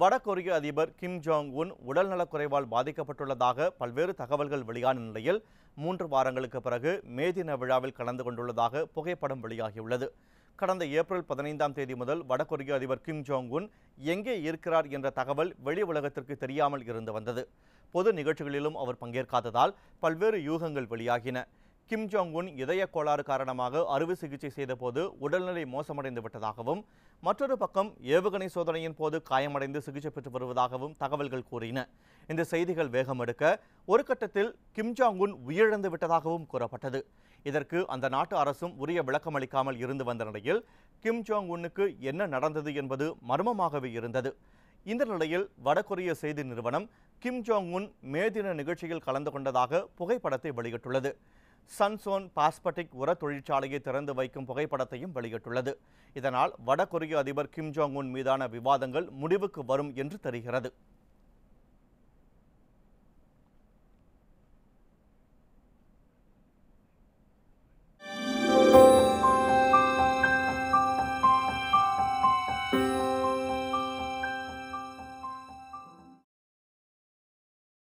வடகொரிய அதிபர் Kim Jong Un உடல்நலக் குறைவால் பாதிக்கப்பட்டுள்ளதாக பல்வேறு தகவல்கள் வெளியான நிலையில் மூன்று வாரங்களுக்கு பிறகு மே தின விழாவில் கலந்து கொண்டுள்ளதாக புகைப்படம் வெளியாகியுள்ளது கடந்த ஏப்ரல் பதினைந்தாம் தேதி முதல் வடகொரிய அதிபர் கிம் ஜாங் உன் எங்கே இருக்கிறார் என்ற தகவல் வெளி உலகத்திற்கு தெரியாமல் இருந்து வந்தது பொது நிகழ்ச்சிகளிலும் அவர் பங்கேற்காததால் பல்வேறு யூகங்கள் வெளியாகின கிம் ஜாங் உன் இதய கோளாறு காரணமாக அறுவை சிகிச்சை செய்தபோது உடல்நிலை மோசமடைந்து விட்டதாகவும் மற்றொரு பக்கம் ஏவுகணை சோதனையின் போது காயமடைந்து சிகிச்சை பெற்று வருவதாகவும் தகவல்கள் கூறின இந்த செய்திகள் வேகம் எடுக்க ஒரு கட்டத்தில் கிம் ஜாங் உன் உயிரிழந்து விட்டதாகவும் கூறப்பட்டது இதற்கு அந்த நாட்டு அரசும் உரிய விளக்கம் அளிக்காமல் இருந்து வந்த நிலையில் கிம் ஜாங் உன்னுக்கு என்ன நடந்தது என்பது மர்மமாகவே இருந்தது இந்த நிலையில் வடகொரிய செய்தி நிறுவனம் கிம் ஜாங் உன் மே தின நிகழ்ச்சியில் கலந்து கொண்டதாக புகைப்படத்தை வெளியிட்டுள்ளது சன்சோன் பாஸ்பட்டிக் உர தொழிற்சாலையை திறந்து வைக்கும் புகைப்படத்தையும் வெளியிட்டுள்ளது இதனால் வடகொரிய அதிபர் கிம் ஜாங் உன் மீதான விவாதங்கள் முடிவுக்கு வரும் என்று தெரிகிறது